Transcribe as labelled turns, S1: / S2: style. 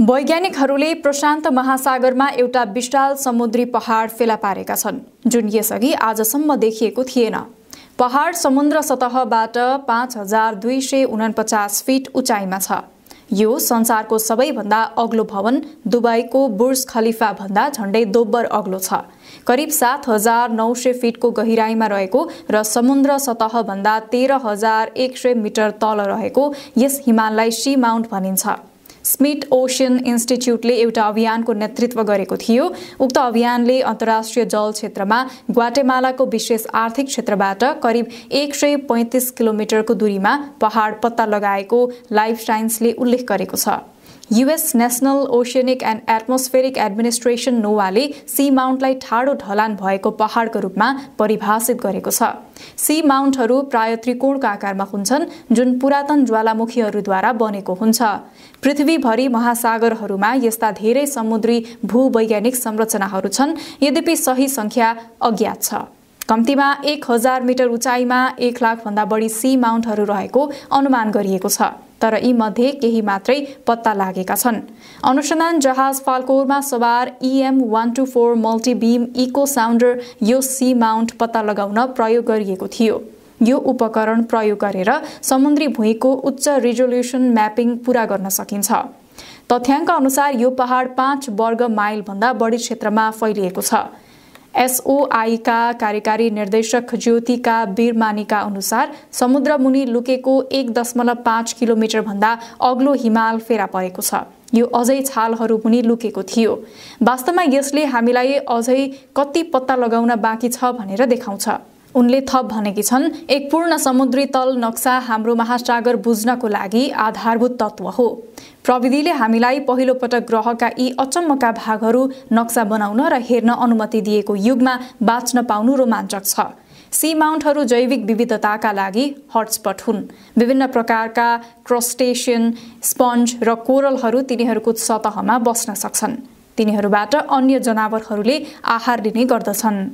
S1: वैज्ञानिकहरूले प्रशान्त महासागरमा एउटा विशाल समुद्री पहाड फेला पारेका छन् जुन यसअघि आजसम्म देखिएको थिएन पहाड समुद्र सतहबाट पाँच हजार दुई सय उनपचास फिट उचाइमा छ यो संसारको सबैभन्दा अग्लो भवन दुबईको बुर्ज भन्दा झन्डै दोब्बर अग्लो छ करिब सात हजार नौ सय फिटको गहिराईमा रहेको र समुद्र सतहभन्दा तेह्र हजार एक सय मिटर तल रहेको यस हिमाललाई सी माउन्ट भनिन्छ स्मिथ ओसियन इन्स्टिच्युटले एउटा अभियानको नेतृत्व गरेको थियो उक्त अभियानले अन्तर्राष्ट्रिय जल क्षेत्रमा ग्वाटेमालाको विशेष आर्थिक क्षेत्रबाट करिब एक सय पैँतिस किलोमिटरको दूरीमा पहाड पत्ता लगाएको लाइफ साइन्सले उल्लेख गरेको छ US national oceanic and atmospheric administration नोवाले सी माउन्टलाई ठाडो ढलान भएको पहाडको रूपमा परिभाषित गरेको छ सी माउन्टहरू प्राय त्रिकोणका आकारमा हुन्छन् जुन पुरातन ज्वालामुखीहरूद्वारा बनेको हुन्छ पृथ्वीभरि महासागरहरूमा यस्ता धेरै समुद्री भूवैज्ञानिक संरचनाहरू छन् यद्यपि सही सङ्ख्या अज्ञात छ कम्तीमा एक हजार मिटर उचाइमा एक लाखभन्दा बढी सी माउन्टहरू रहेको अनुमान गरिएको छ तर यी मध्ये केही मात्रै पत्ता लागेका छन् अनुसन्धान जहाज फाल्कोरमा सवार EM e one two four multibeam echo sounder यो सी माउन्ट पत्ता लगाउन प्रयोग गरिएको थियो यो उपकरण प्रयोग गरेर समुद्री भुइँको उच्च रिजोल्युसन म्यापिङ पुरा गर्न सकिन्छ तथ्याङ्क अनुसार यो पहाड पाँच वर्ग माइलभन्दा बढी क्षेत्रमा फैलिएको छ एसओआईका कार्यकारी निर्देशक ज्योतिका बिरमानीका अनुसार समुद्रमुनि लुकेको एक दशमलव पाँच किलोमिटरभन्दा अग्लो हिमाल फेरा परेको छ यो अझै छालहरू पनि लुकेको थियो वास्तवमा यसले हामीलाई अझै कति पत्ता लगाउन बाँकी छ भनेर देखाउँछ उनले थप भनेकी छन् एक पूर्ण समुद्री तल नक्सा हाम्रो महासागर बुझ्नको लागि आधारभूत तत्त्व हो प्रविधिले हामीलाई पहिलोपटक ग्रहका यी अचम्मका भागहरू नक्सा बनाउन र हेर्न अनुमति दिएको युगमा बाँच्न पाउनु रोमाञ्चक छ सी माउन्टहरू जैविक विविधताका लागि हटस्पट हुन् विभिन्न प्रकारका क्रस्टेसियन स्पन्ज र कोरलहरू तिनीहरूको सतहमा बस्न सक्छन् तिनीहरूबाट अन्य जनावरहरूले आहार लिने गर्दछन्